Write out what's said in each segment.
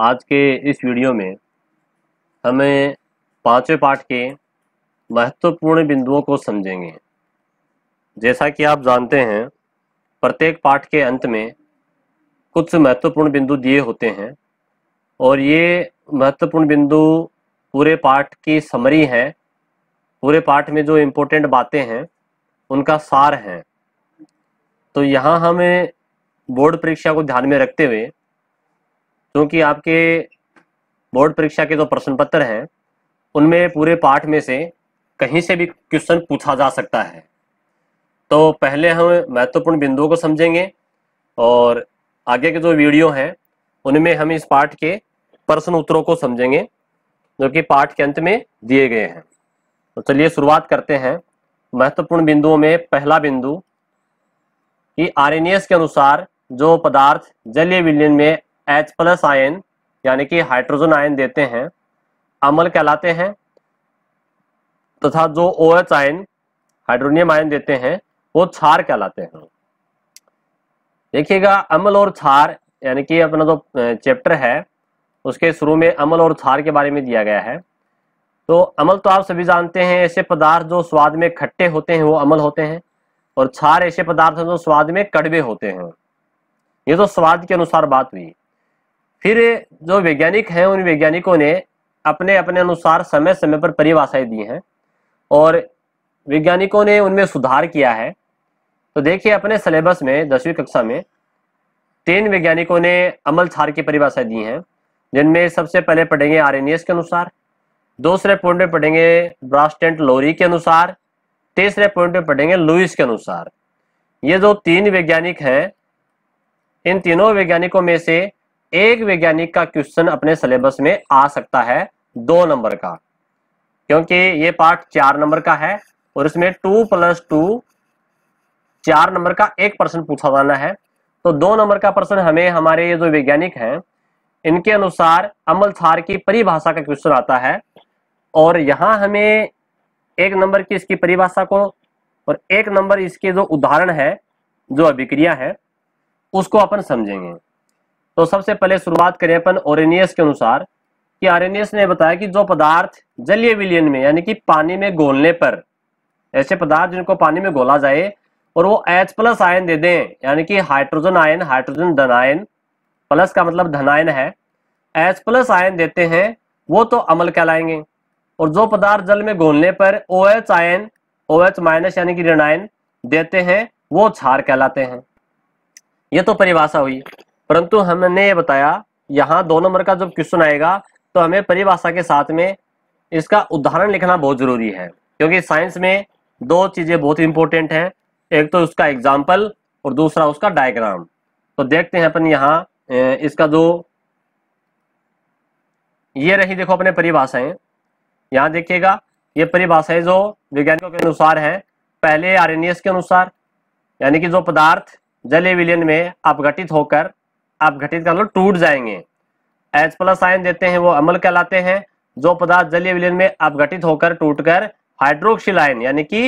आज के इस वीडियो में हमें पांचवें पाठ के महत्वपूर्ण बिंदुओं को समझेंगे जैसा कि आप जानते हैं प्रत्येक पाठ के अंत में कुछ महत्वपूर्ण बिंदु दिए होते हैं और ये महत्वपूर्ण बिंदु पूरे पाठ की समरी है पूरे पाठ में जो इम्पोर्टेंट बातें हैं उनका सार है तो यहाँ हमें बोर्ड परीक्षा को ध्यान में रखते हुए क्योंकि आपके बोर्ड परीक्षा के जो तो प्रश्न पत्र हैं उनमें पूरे पाठ में से कहीं से भी क्वेश्चन पूछा जा सकता है तो पहले हम महत्वपूर्ण बिंदुओं को समझेंगे और आगे के जो वीडियो हैं उनमें हम इस पाठ के प्रश्न उत्तरों को समझेंगे जो कि पाठ के अंत में दिए गए हैं तो चलिए शुरुआत करते हैं महत्वपूर्ण बिंदुओं में पहला बिंदु कि आर के अनुसार जो पदार्थ जलीय विलयन में एच प्लस आयन यानी कि हाइड्रोजन आयन देते हैं अमल कहलाते हैं तथा जो O H ion hydronium ion देते हैं वो छार कहलाते हैं देखिएगा अमल और छार यानी कि अपना जो तो चैप्टर है उसके शुरू में अमल और छार के बारे में दिया गया है तो अमल तो आप सभी जानते हैं ऐसे पदार्थ जो स्वाद में खट्टे होते हैं वो अमल होते हैं और छार ऐसे पदार्थ हैं जो स्वाद में कड़वे होते हैं ये तो स्वाद के अनुसार बात हुई फिर जो वैज्ञानिक हैं उन वैज्ञानिकों ने अपने अपने अनुसार समय समय पर परिभाषाएं दी हैं और वैज्ञानिकों ने उनमें सुधार किया है तो देखिए अपने सिलेबस में दसवीं कक्षा में तीन वैज्ञानिकों ने अमल छार की परिभाषाएं दी हैं जिनमें सबसे पहले पढ़ेंगे आर के अनुसार दूसरे पॉइंट में पढ़ेंगे ब्रास्टेंट लोरी के अनुसार तीसरे पॉइंट में पढ़ेंगे लुइस के अनुसार ये जो तीन वैज्ञानिक हैं इन तीनों वैज्ञानिकों में से एक वैज्ञानिक का क्वेश्चन अपने सिलेबस में आ सकता है दो नंबर का क्योंकि ये पार्ट चार नंबर का है और इसमें टू प्लस टू चार नंबर का एक प्रश्न पूछा जाना है तो दो नंबर का प्रश्न हमें हमारे ये जो वैज्ञानिक हैं इनके अनुसार अमल थार की परिभाषा का क्वेश्चन आता है और यहाँ हमें एक नंबर की इसकी परिभाषा को और एक नंबर इसके जो उदाहरण है जो अभिक्रिया है उसको अपन समझेंगे तो सबसे पहले शुरुआत करें अपन ओरेनियस के अनुसार कि आरेनियस ने बताया कि जो पदार्थ जलीय विलियन में यानी कि पानी में घोलने पर ऐसे पदार्थ जिनको पानी में घोला जाए और वो एच प्लस आयन दे दें यानी कि हाइड्रोजन आयन हाइड्रोजन धनायन प्लस का मतलब धनायन है एच प्लस आयन देते हैं वो तो अमल कहलाएंगे और जो पदार्थ जल में घोलने पर O H ion O H minus यानी कि ऋणायन देते हैं वो क्षार कहलाते हैं ये तो परिभाषा हुई परंतु हमने बताया यहाँ दो नंबर का जब क्वेश्चन आएगा तो हमें परिभाषा के साथ में इसका उदाहरण लिखना बहुत जरूरी है क्योंकि साइंस में दो चीजें बहुत इंपॉर्टेंट हैं एक तो उसका एग्जाम्पल और दूसरा उसका डायग्राम तो देखते हैं अपन यहाँ इसका जो ये रही देखो अपने परिभाषाएं यहाँ देखिएगा ये परिभाषाएं जो वैज्ञानिकों के अनुसार है पहले आर के अनुसार यानी कि जो पदार्थ जल विलियन में अपघटित होकर आप घटित कर लो टूट जाएंगे एच प्लस आयन देते हैं वो अमल कहलाते हैं जो पदार्थ जलीय विलयन में अपघटित होकर टूटकर हाइड्रोक्सिल आयन यानी कि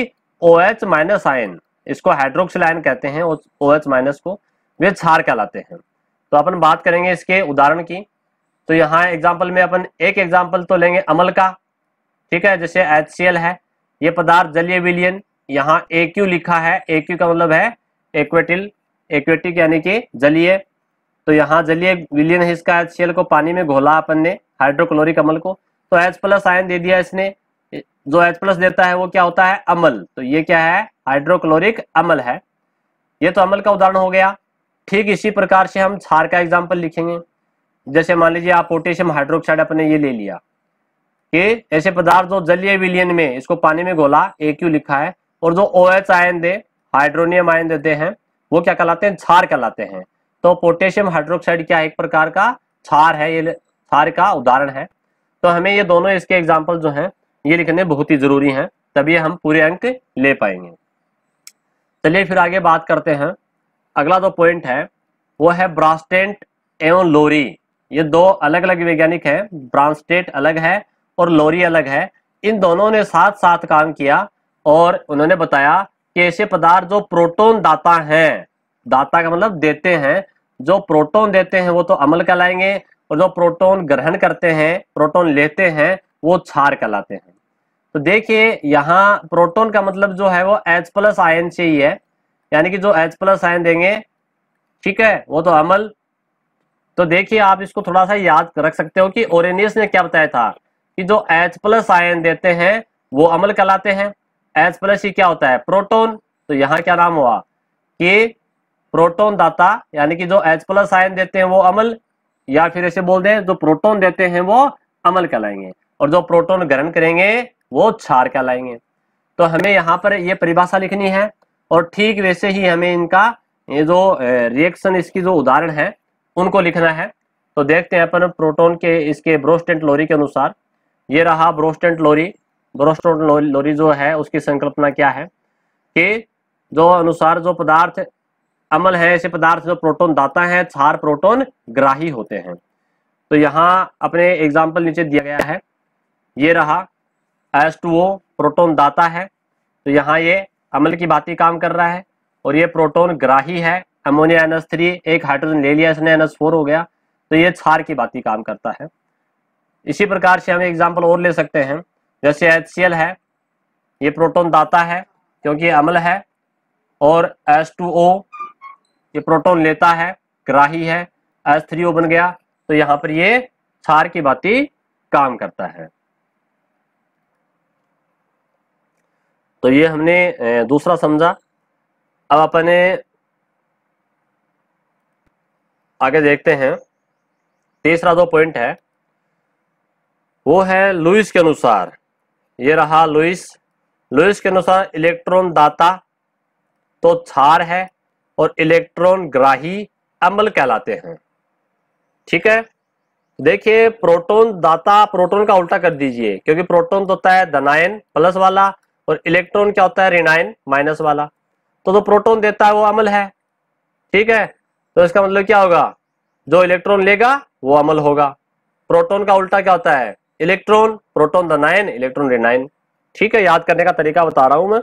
ओ एच माइनस आयन इसको हाइड्रोक्सिल आयन कहते हैं ओ एच माइनस को वे क्षार कहलाते हैं तो अपन बात करेंगे इसके उदाहरण की तो यहाँ एग्जाम्पल में अपन एक एग्जाम्पल तो लेंगे अमल का ठीक है जैसे एच सी एल है ये पदार्थ जलीय विलियन यहाँ ए लिखा है ए का मतलब है एक्वेटिल एक्वेटिक यानी कि जलीय तो यहाँ जलिए विलियन हिस्स का एच को पानी में घोला अपन ने हाइड्रोक्लोरिक अमल को तो एच प्लस आयन दे दिया इसने जो एच प्लस देता है वो क्या होता है अमल तो ये क्या है हाइड्रोक्लोरिक अमल है ये तो अमल का उदाहरण हो गया ठीक इसी प्रकार से हम छार का एग्जाम्पल लिखेंगे जैसे मान लीजिए आप पोटेशियम हाइड्रोक्साइड अपने ये ले लिया कि ऐसे पदार्थ जो जलीय विलियन में इसको पानी में घोला ए क्यू लिखा है और जो ओ एच आयन दे हाइड्रोनियम आयन देते हैं वो क्या कहलाते हैं छार कहलाते हैं तो पोटेशियम हाइड्रोक्साइड क्या एक प्रकार का क्षार है ये क्षार का उदाहरण है तो हमें ये दोनों इसके एग्जाम्पल जो है ये लिखने बहुत ही जरूरी हैं तभी हम पूरे अंक ले पाएंगे चलिए फिर आगे बात करते हैं अगला जो पॉइंट है वो है ब्रास्टेंट एवं लोरी ये दो अलग अलग वैज्ञानिक हैं ब्रांस्टेट अलग है और लोरी अलग है इन दोनों ने साथ साथ काम किया और उन्होंने बताया कि ऐसे पदार्थ जो प्रोटोन दाता हैं दाता का मतलब देते हैं जो प्रोटोन देते हैं वो तो अमल कहलाएंगे और जो प्रोटोन ग्रहण करते हैं प्रोटोन लेते हैं वो क्षार कहलाते हैं तो देखिए यहाँ प्रोटोन का मतलब जो है वो H प्लस आयन से ही है यानी कि जो H प्लस आयन देंगे ठीक है वो तो अमल तो देखिए आप इसको थोड़ा सा याद रख सकते हो कि ओरेनियस ने क्या बताया था कि जो H प्लस आयन देते हैं वो अमल कहलाते हैं H प्लस ही क्या होता है प्रोटोन तो यहाँ क्या नाम हुआ कि प्रोटोन दाता यानी कि जो एच प्लस आयन देते हैं वो अमल या फिर ऐसे बोल दें जो प्रोटोन देते हैं वो अमल कहलाएंगे और जो प्रोटोन ग्रहण करेंगे वो क्षार कहलाएंगे तो हमें यहाँ पर ये परिभाषा लिखनी है और ठीक वैसे ही हमें इनका ये जो रिएक्शन इसकी जो उदाहरण है उनको लिखना है तो देखते हैं अपन प्रोटोन के इसके ब्रोस्टेंट लोरी के अनुसार ये रहा ब्रोस्टेंट लोरी ब्रोस्टेंट लोरी जो है उसकी संकल्पना क्या है कि जो अनुसार जो पदार्थ अमल है ऐसे पदार्थ जो प्रोटोन दाता है छार प्रोटोन ग्राही होते हैं तो यहाँ अपने एग्जाम्पल नीचे दिया गया है ये रहा एस टू ओ प्रोटोन दाता है तो यहाँ ये अमल की बात ही काम कर रहा है और ये प्रोटोन ग्राही है अमोनिया एन थ्री एक हाइड्रोजन ले लिया इसने एन फोर हो गया तो ये छार की बात ही काम करता है इसी प्रकार से हम एग्जाम्पल और ले सकते हैं जैसे एच सी एल है ये प्रोटोन दाता है क्योंकि अमल है और एस टू ओ ये प्रोटोन लेता है ग्राही है एस थ्री ओ बन गया तो यहां पर ये क्षार की भांति काम करता है तो ये हमने दूसरा समझा अब अपने आगे देखते हैं तीसरा दो पॉइंट है वो है लुइस के अनुसार ये रहा लुइस लुइस के अनुसार इलेक्ट्रॉन दाता तो क्षार है और इलेक्ट्रॉन ग्राही अमल कहलाते हैं ठीक है देखिए प्रोटॉन दाता प्रोटॉन का उल्टा कर दीजिए क्योंकि प्रोटॉन तो होता है धनायन प्लस वाला और इलेक्ट्रॉन क्या होता है ऋणायन माइनस वाला तो जो तो प्रोटॉन देता है वो अमल है ठीक है तो इसका मतलब क्या होगा जो इलेक्ट्रॉन लेगा वो अमल होगा प्रोटॉन का उल्टा क्या होता है इलेक्ट्रॉन प्रोटोन धनायन इलेक्ट्रॉन रिनाइन ठीक है याद करने का तरीका बता रहा हूं मैं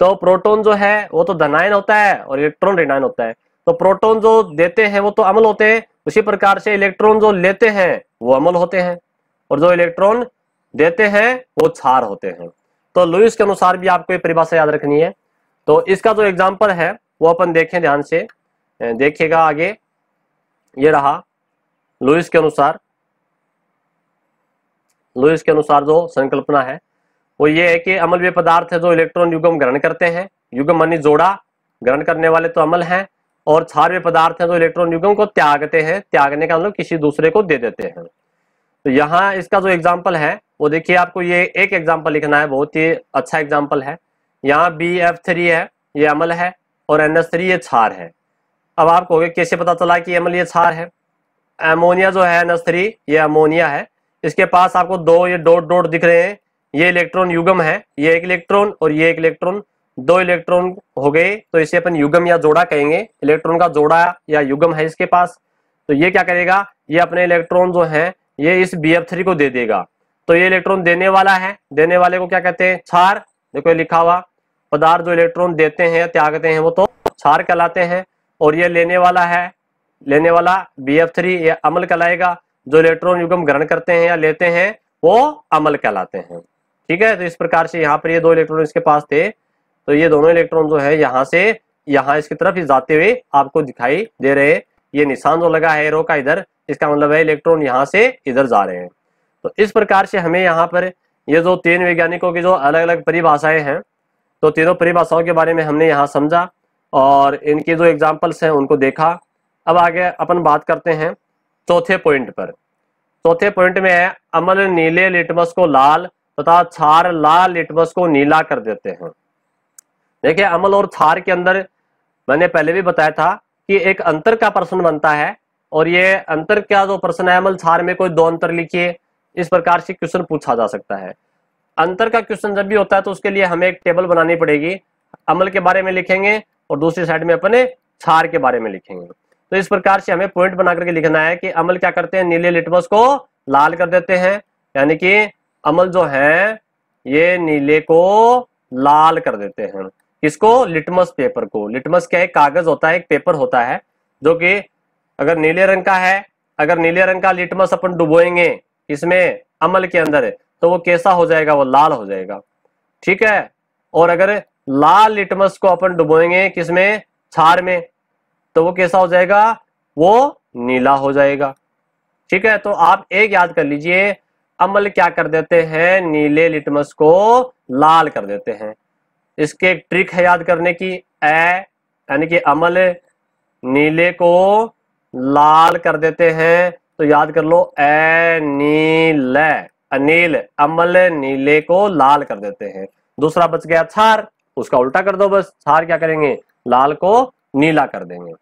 तो प्रोटोन जो है वो तो धनायन होता है और इलेक्ट्रॉन ऋणायन होता है तो प्रोटोन जो देते हैं वो तो अमल होते हैं उसी प्रकार से इलेक्ट्रॉन जो लेते हैं वो अमल होते हैं और जो इलेक्ट्रॉन देते हैं वो छार होते हैं तो लुइस के अनुसार भी आपको ये परिभाषा याद रखनी है तो इसका जो एग्जाम्पल है वो अपन देखें ध्यान से देखिएगा आगे ये रहा लुइस के अनुसार लुइस के अनुसार जो संकल्पना है वो ये है कि अमल वे पदार्थ है जो इलेक्ट्रॉन युगम ग्रहण करते हैं युगम मानी जोड़ा ग्रहण करने वाले तो अमल हैं और क्षार वे पदार्थ है जो इलेक्ट्रॉन युगम को त्यागते हैं त्यागने का मतलब किसी दूसरे को दे देते हैं तो यहाँ इसका जो एग्जाम्पल है वो देखिए आपको ये एक एग्जाम्पल लिखना है बहुत ही अच्छा एग्जाम्पल है यहाँ बी एफ थ्री है ये अमल है और एन एस थ्री ये क्षार है अब आप कहोगे कैसे पता चला कि अमल ये क्षार है एमोनिया जो है एन एस थ्री ये अमोनिया है इसके पास आपको दो ये डॉट डॉट दिख रहे हैं ये इलेक्ट्रॉन युगम है ये एक इलेक्ट्रॉन और ये एक इलेक्ट्रॉन दो इलेक्ट्रॉन हो गए तो इसे अपन युगम या जोड़ा कहेंगे इलेक्ट्रॉन का जोड़ा या युगम है इसके पास तो ये क्या करेगा ये अपने इलेक्ट्रॉन जो है ये इस बी एफ थ्री को दे देगा तो ये इलेक्ट्रॉन देने वाला है देने वाले को क्या कहते हैं छार देखो ये लिखा हुआ पदार्थ जो इलेक्ट्रॉन देते हैं त्यागते हैं वो तो छार कहलाते हैं और ये लेने वाला है लेने वाला बी एफ थ्री ये अमल कहलाएगा जो इलेक्ट्रॉन युगम ग्रहण करते हैं या लेते हैं वो अमल कहलाते हैं ठीक है तो इस प्रकार से यहाँ पर ये दो इलेक्ट्रॉन इसके पास थे तो ये दोनों इलेक्ट्रॉन जो है यहाँ से यहाँ इसकी तरफ जाते हुए आपको दिखाई दे रहे ये निशान जो लगा है एरो का इधर इसका मतलब है इलेक्ट्रॉन यहाँ से इधर जा रहे हैं तो इस प्रकार से हमें यहाँ पर ये जो तीन वैज्ञानिकों की जो अलग अलग परिभाषाएं हैं तो तीनों परिभाषाओं के बारे में हमने यहाँ समझा और इनके जो एग्जाम्पल्स हैं उनको देखा अब आगे अपन बात करते हैं चौथे पॉइंट पर चौथे पॉइंट में है अमल नीले लिटमस को लाल तथा छार लाल लिटमस को नीला कर देते हैं देखिए अमल और छार के अंदर मैंने पहले भी बताया था कि एक अंतर का प्रश्न बनता है और ये अंतर का जो प्रश्न है अमल छार में कोई दो अंतर लिखिए इस प्रकार से क्वेश्चन पूछा जा सकता है अंतर का क्वेश्चन जब भी होता है तो उसके लिए हमें एक टेबल बनानी पड़ेगी अमल के बारे में लिखेंगे और दूसरी साइड में अपने छार के बारे में लिखेंगे तो इस प्रकार से हमें पॉइंट बना करके लिखना है कि अमल क्या करते हैं नीले लिटमस को लाल कर देते हैं यानी कि अमल जो है ये नीले को लाल कर देते हैं किसको लिटमस पेपर को लिटमस क्या है कागज होता है एक पेपर होता है जो कि अगर नीले रंग का है अगर नीले रंग का लिटमस अपन डुबोएंगे इसमें अमल के अंदर तो वो कैसा हो जाएगा वो लाल हो जाएगा ठीक है और अगर लाल लिटमस को अपन डुबोएंगे किसमें छार में तो वो कैसा हो जाएगा वो नीला हो जाएगा ठीक है तो आप एक याद कर लीजिए अमल क्या कर देते हैं नीले लिटमस को लाल कर देते हैं इसके एक ट्रिक है याद करने की ए यानी कि अमल नीले को लाल कर देते हैं तो याद कर लो ए नील अनिल अमल नीले को लाल कर देते हैं दूसरा बच गया छार उसका उल्टा कर दो बस छार क्या करेंगे लाल को नीला कर देंगे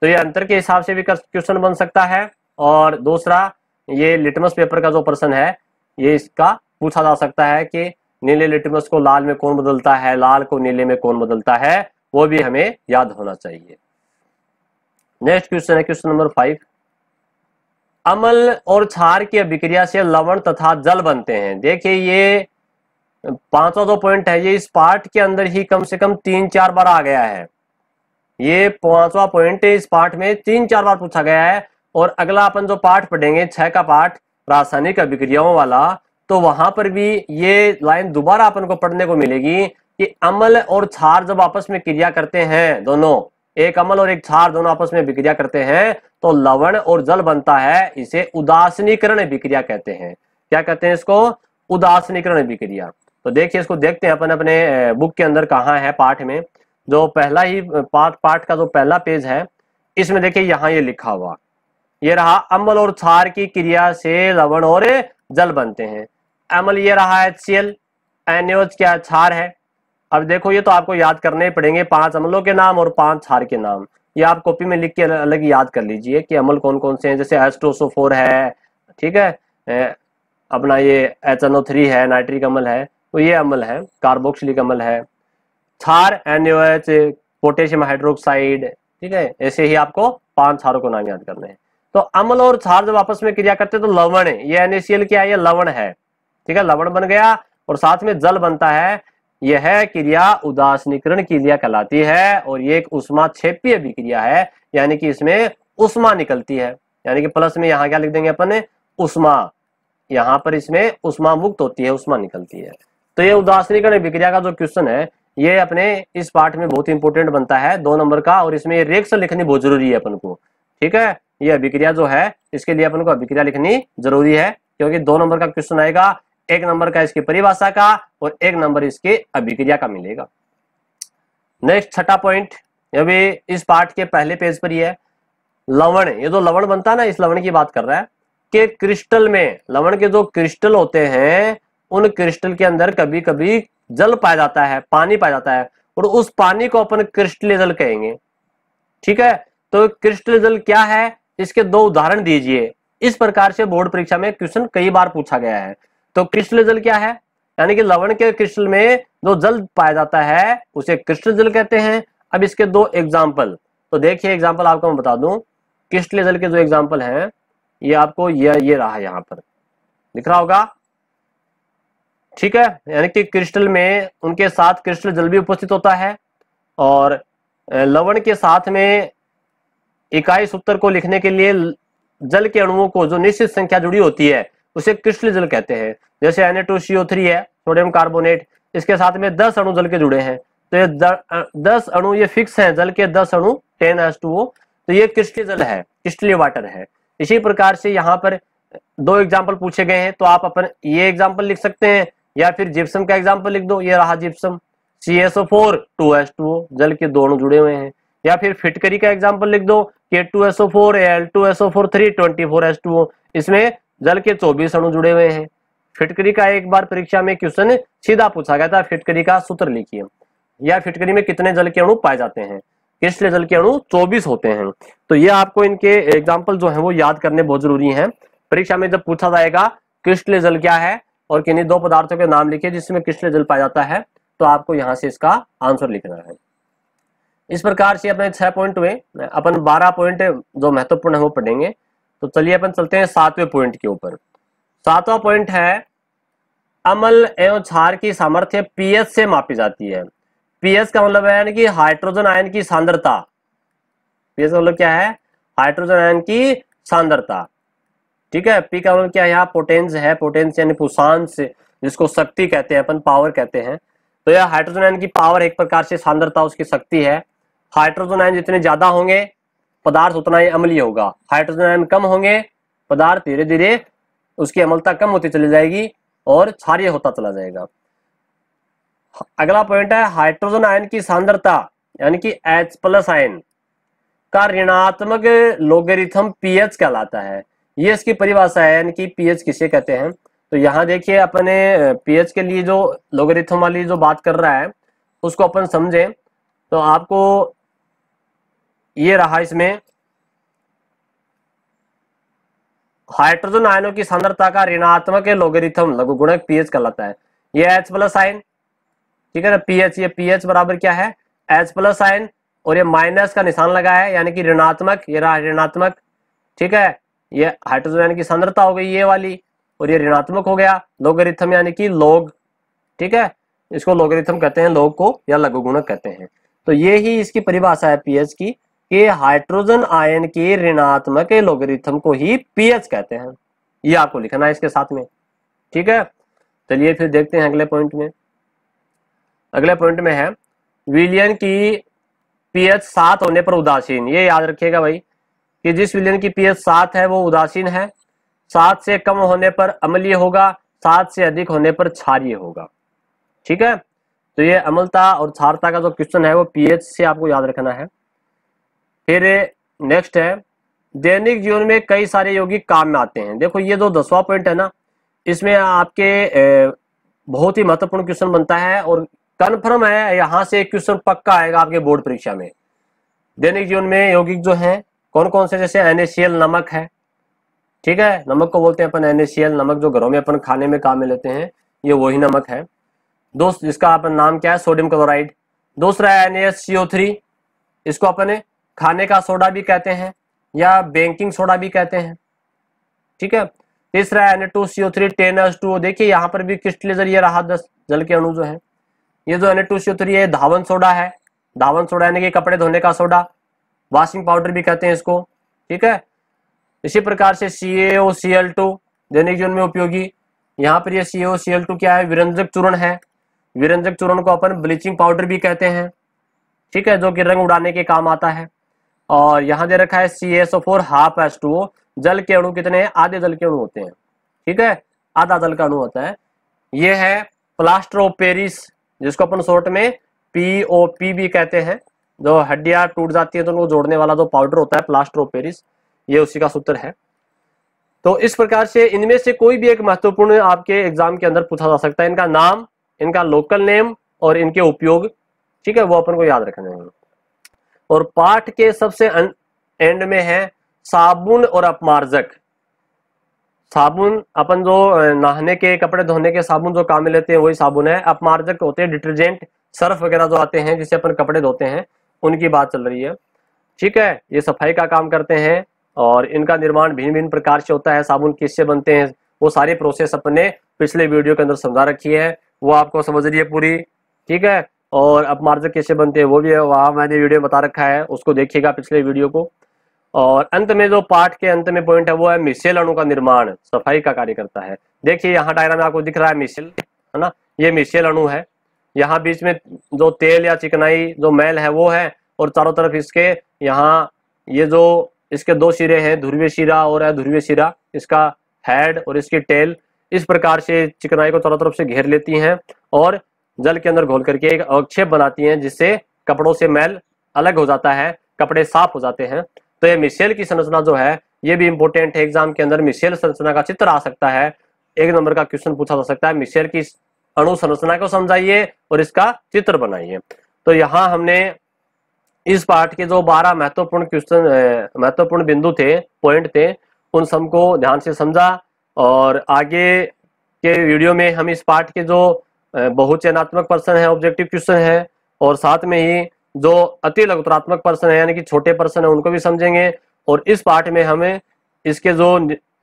तो ये अंतर के हिसाब से भी क्वेश्चन बन सकता है और दूसरा ये लिटमस पेपर का जो प्रश्न है ये इसका पूछा जा सकता है कि नीले लिटमस को लाल में कौन बदलता है लाल को नीले में कौन बदलता है वो भी हमें याद होना चाहिए नेक्स्ट क्वेश्चन है क्वेश्चन नंबर फाइव अमल और छार की अभिक्रिया से लवण तथा जल बनते हैं देखिए ये पांचवा जो पॉइंट है ये इस पार्ट के अंदर ही कम से कम तीन चार बार आ गया है ये पांचवा पॉइंट इस पार्ट में तीन चार बार पूछा गया है और अगला अपन जो पाठ पढ़ेंगे छह का पाठ रासायनिक अभिक्रियाओं वाला तो वहां पर भी ये लाइन दोबारा अपन को पढ़ने को मिलेगी कि अमल और छार जब आपस में क्रिया करते हैं दोनों एक अमल और एक छार दोनों आपस में विक्रिया करते हैं तो लवण और जल बनता है इसे उदासनीकरण विक्रिया कहते हैं क्या कहते हैं इसको उदासनीकरण विक्रिया तो देखिए इसको देखते हैं अपन अपने बुक के अंदर कहाँ है पाठ में जो पहला ही पाठ पाठ का जो पहला पेज है इसमें देखिए यहाँ ये लिखा हुआ ये रहा अम्ल और क्षार की क्रिया से लवण और जल बनते हैं अम्ल ये रहा एच सी एल क्या क्षार है अब देखो ये तो आपको याद करने पड़ेंगे पांच अमलों के नाम और पांच क्षार के नाम ये आप कॉपी में लिख के अलग याद कर लीजिए कि अमल कौन कौन से हैं जैसे फोर है ठीक है अपना ये एच एन ओ थ्री है नाइट्रिक अमल है तो ये अमल है कार्बोक्सिलिक अमल है क्षार एनओएच पोटेशियम हाइड्रोक्साइड ठीक है ऐसे ही आपको पांच क्षारों को नाम याद करने हैं तो अम्ल और क्षार जब आपस में क्रिया करते हैं तो लवण ये एनएसीएल क्या है ये लवण है ठीक है लवण बन गया और साथ में जल बनता है यह क्रिया उदासनीकरण क्रिया कहलाती है और ये एक उष्मा क्षेपीय अभिक्रिया है यानी कि इसमें उष्मा निकलती है यानी कि प्लस में यहाँ क्या लिख देंगे अपन उष्मा यहाँ पर इसमें उष्मा मुक्त होती है उष्मा निकलती है तो ये उदासनीकरण अभिक्रिया का जो क्वेश्चन है ये अपने इस पार्ट में बहुत इंपोर्टेंट बनता है दो नंबर का और इसमें रेक्स लिखनी बहुत जरूरी है अपन को ठीक है ये अभिक्रिया जो है इसके लिए अपन को अभिक्रिया लिखनी जरूरी है क्योंकि दो नंबर का क्वेश्चन आएगा एक नंबर का इसकी परिभाषा का और एक नंबर इसके अभिक्रिया का मिलेगा नेक्स्ट छठा पॉइंट अभी इस पार्ट के पहले पेज पर ही है लवण ये जो लवण बनता है ना इस लवण की बात कर रहा है कि क्रिस्टल में लवण के जो क्रिस्टल होते हैं उन क्रिस्टल के अंदर कभी कभी जल पाया जाता है पानी पाया जाता है और उस पानी को अपन क्रिस्टल जल कहेंगे ठीक है तो क्रिस्टल जल क्या है इसके दो उदाहरण दीजिए इस प्रकार से बोर्ड परीक्षा में क्वेश्चन कई बार पूछा गया है तो क्रिस्टल जल क्या है यानी कि लवण के क्रिस्टल में जो जल पाया जाता है उसे क्रिस्टल जल कहते हैं अब इसके दो एग्जाम्पल तो देखिए एग्जाम्पल आपको मैं बता दू क्रिस्टल जल के जो एग्जाम्पल है ये आपको ये ये रहा यहाँ पर दिख रहा होगा ठीक है यानी कि क्रिस्टल में उनके साथ क्रिस्टल जल भी उपस्थित होता है और लवण के साथ में इकाई उत्तर को लिखने के लिए जल के अणुओं को जो निश्चित संख्या जुड़ी होती है उसे कृष्ण जल कहते हैं जैसे एन है सोडियम कार्बोनेट इसके साथ में दस अणु जल के जुड़े हैं तो ये दस अणु ये फिक्स हैं जल के दस अणु टू तो ये क्रिस्टल जल है क्रिस्टली वाटर है इसी प्रकार से यहाँ पर दो एग्जाम्पल पूछे गए हैं तो आप अपन ये एग्जाम्पल लिख सकते हैं या फिर जिप्सम का एग्जाम्पल लिख दो ये रहा gypsum C S O four two S two जल के दोनों जुड़े हुए हैं या फिर फिटकरी का एग्जाम्पल लिख दो K two SO four L two SO four three twenty four S two इसमें जल के चौबीस अणु जुड़े हुए हैं फिटकरी का एक बार परीक्षा में क्वेश्चन सीधा पूछा गया था फिटकरी का सूत्र लिखिए या फिटकरी में कितने जल के अणु पाए जाते हैं किसले जल के अणु 24 होते हैं तो ये आपको इनके एग्जाम्पल जो है वो याद करने बहुत जरूरी है परीक्षा में जब पूछा जाएगा किस्टले जल क्या है और किन्हीं दो पदार्थों के नाम लिखे जिसमें किस्टले जल पाया जाता है तो आपको यहाँ से इसका आंसर लिखना है इस प्रकार से अपने छह पॉइंट हुए अपन बारह पॉइंट जो महत्वपूर्ण है वो पढ़ेंगे तो चलिए अपन चलते हैं सातवें पॉइंट के ऊपर सातवां पॉइंट है अमल एवं छार की सामर्थ्य पीएच से मापी जाती है पीएच का मतलब है कि हाइड्रोजन आयन की सांद्रता पीएच का मतलब क्या है हाइड्रोजन आयन की सांद्रता ठीक है पी का मतलब क्या है यहाँ पोटेंस है पोटेंस यानी से जिसको शक्ति कहते हैं अपन पावर कहते हैं तो यह हाइड्रोजन आयन की पावर एक प्रकार से सांद्रता उसकी शक्ति है हाइड्रोजन आयन जितने ज्यादा होंगे पदार्थ उतना ही अम्लीय होगा हाइड्रोजन आयन कम होंगे पदार्थ धीरे धीरे उसकी अमलता कम होती चली जाएगी और क्षारिय होता चला जाएगा अगला पॉइंट है हाइड्रोजन आयन की सांद्रता यानी कि एच प्लस आयन का ऋणात्मक लोगरिथम पीएच कहलाता है ये इसकी परिभाषा है यानी कि पीएच किसे कहते हैं तो यहाँ देखिए अपने पीएच के लिए जो लोगरिथम वाली जो बात कर रहा है उसको अपन समझें तो आपको ये रहा इसमें हाइड्रोजन आयनों की सांद्रता का ऋणात्मक लोगरिथम लघु गुणक पीएच कहलाता है ये एच प्लस आयन ठीक है ना पीएच ये पीएच बराबर क्या है एच प्लस आयन और ये माइनस का निशान लगा है यानी कि ऋणात्मक ये रहा ऋणात्मक ठीक है ये हाइड्रोजन आयन की सांद्रता हो गई ये वाली और ये ऋणात्मक हो गया लोगरिथम यानी कि लोग ठीक है इसको लोगरिथम कहते हैं लोग को या लघुगुणक कहते हैं तो ये ही इसकी परिभाषा है पीएच की कि हाइड्रोजन आयन के ऋणात्मक लोगरिथम को ही पीएच कहते हैं ये आपको लिखना है इसके साथ में ठीक है चलिए फिर देखते हैं अगले पॉइंट में अगले पॉइंट में है विलियन की पीएच सात होने पर उदासीन ये याद रखिएगा भाई कि जिस विलियन की पीएच सात है वो उदासीन है सात से कम होने पर अम्लीय होगा सात से अधिक होने पर क्षारिय होगा ठीक है तो ये अमलता और क्षारता का जो क्वेश्चन है वो पीएच से आपको याद रखना है फिर नेक्स्ट है दैनिक जीवन में कई सारे यौगिक काम में आते हैं देखो ये जो दसवा पॉइंट है ना इसमें आपके बहुत ही महत्वपूर्ण क्वेश्चन बनता है और कन्फर्म है यहाँ से क्वेश्चन पक्का आएगा आपके बोर्ड परीक्षा में दैनिक जीवन में यौगिक जो है कौन कौन से जैसे एनएसीएल नमक है ठीक है नमक को बोलते हैं अपन एनएसीएल नमक जो घरों में अपन खाने में काम में लेते हैं ये वही नमक है दोस्त इसका अपन नाम क्या है सोडियम क्लोराइड दूसरा है एन इसको अपन खाने का सोडा भी कहते हैं या बेकिंग सोडा भी कहते हैं ठीक है तीसरा N two CO three ten S two देखिए यहाँ पर भी क्रिस्टलाइजर ये रहा दस जल के अणु जो है ये जो एन टू सीओ थ्री है धावन सोडा है धावन सोडा यानी कि कपड़े धोने का सोडा वॉशिंग पाउडर भी कहते हैं इसको ठीक है इसी प्रकार से सी ए ओ सी एल टू दैनिक जीवन में उपयोगी यहाँ पर ये सी ओ सी एल टू क्या है विरंजक चूर्ण है विरंजक चूर्ण को अपन ब्लीचिंग पाउडर भी कहते हैं ठीक है जो कि रंग उड़ाने के काम आता है और यहाँ दे रखा है C S O four half S two जल के अणु कितने आधे दल के अणु होते हैं ठीक है आधा दल का अणु होता है ये है प्लास्टर ऑफ पेरिस जिसको अपन शॉर्ट में पी ओ पी भी कहते हैं जो हड्डियां टूट जाती है तो उनको जोड़ने वाला जो पाउडर होता है प्लास्टर ऑफ पेरिस ये उसी का सूत्र है तो इस प्रकार से इनमें से कोई भी एक महत्वपूर्ण आपके एग्जाम के अंदर पूछा जा सकता है इनका नाम इनका लोकल नेम और इनके उपयोग ठीक है वो अपन को याद रखना है और पाठ के सबसे एंड अं, में है साबुन और अपमार्जक साबुन अपन जो नहाने के कपड़े धोने के साबुन जो काम में लेते हैं वही साबुन है अपमार्जक होते हैं डिटर्जेंट सर्फ वगैरह जो आते हैं जिससे अपन कपड़े धोते हैं उनकी बात चल रही है ठीक है ये सफाई का काम करते हैं और इनका निर्माण भिन्न भिन्न प्रकार से होता है साबुन किससे बनते हैं वो सारे प्रोसेस अपने पिछले वीडियो के अंदर समझा रखी है वो आपको समझ रही है पूरी ठीक है और अब मार्जर कैसे बनते हैं वो भी है वहाँ मैंने वीडियो बता रखा है उसको देखिएगा पिछले वीडियो को और अंत में जो पाठ के अंत में पॉइंट है वो है मिसेल अणु का निर्माण सफाई का कार्य करता है देखिए यहाँ डायरा में आपको दिख रहा है मिसेल है ना ये मिसेल अणु है यहाँ बीच में जो तेल या चिकनाई जो मैल है वो है और चारों तरफ इसके यहाँ ये जो इसके दो सिरे हैं ध्रुवीय सिरा और ध्रुवीय सिरा इसका हेड और इसकी टेल इस प्रकार से चिकनाई को चारों तरफ से घेर लेती हैं और जल के अंदर घोल करके एक अवक्षेप बनाती हैं जिससे कपड़ों से मैल अलग हो जाता है कपड़े साफ हो जाते हैं तो ये मिशेल की संरचना जो है ये भी इंपॉर्टेंट है एग्जाम के अंदर मिशेल संरचना का चित्र आ सकता है एक नंबर का क्वेश्चन पूछा जा सकता है मिशेल की अणु संरचना को समझाइए और इसका चित्र बनाइए तो यहाँ हमने इस पाठ के जो बारह महत्वपूर्ण क्वेश्चन महत्वपूर्ण बिंदु थे पॉइंट थे उन सबको ध्यान से समझा और आगे के वीडियो में हम इस पाठ के जो बहुत चयनात्मक प्रश्न है ऑब्जेक्टिव क्वेश्चन है और साथ में ही जो अति लघुतरात्मक प्रश्न है यानी कि छोटे प्रश्न है उनको भी समझेंगे और इस पार्ट में हमें इसके जो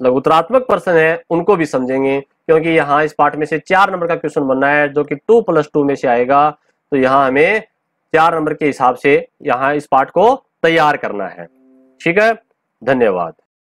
लघुतरात्मक प्रश्न है उनको भी समझेंगे क्योंकि यहाँ इस पार्ट में से चार नंबर का क्वेश्चन बनना है जो कि टू प्लस टू में से आएगा तो यहाँ हमें चार नंबर के हिसाब से यहाँ इस पार्ट को तैयार करना है ठीक है धन्यवाद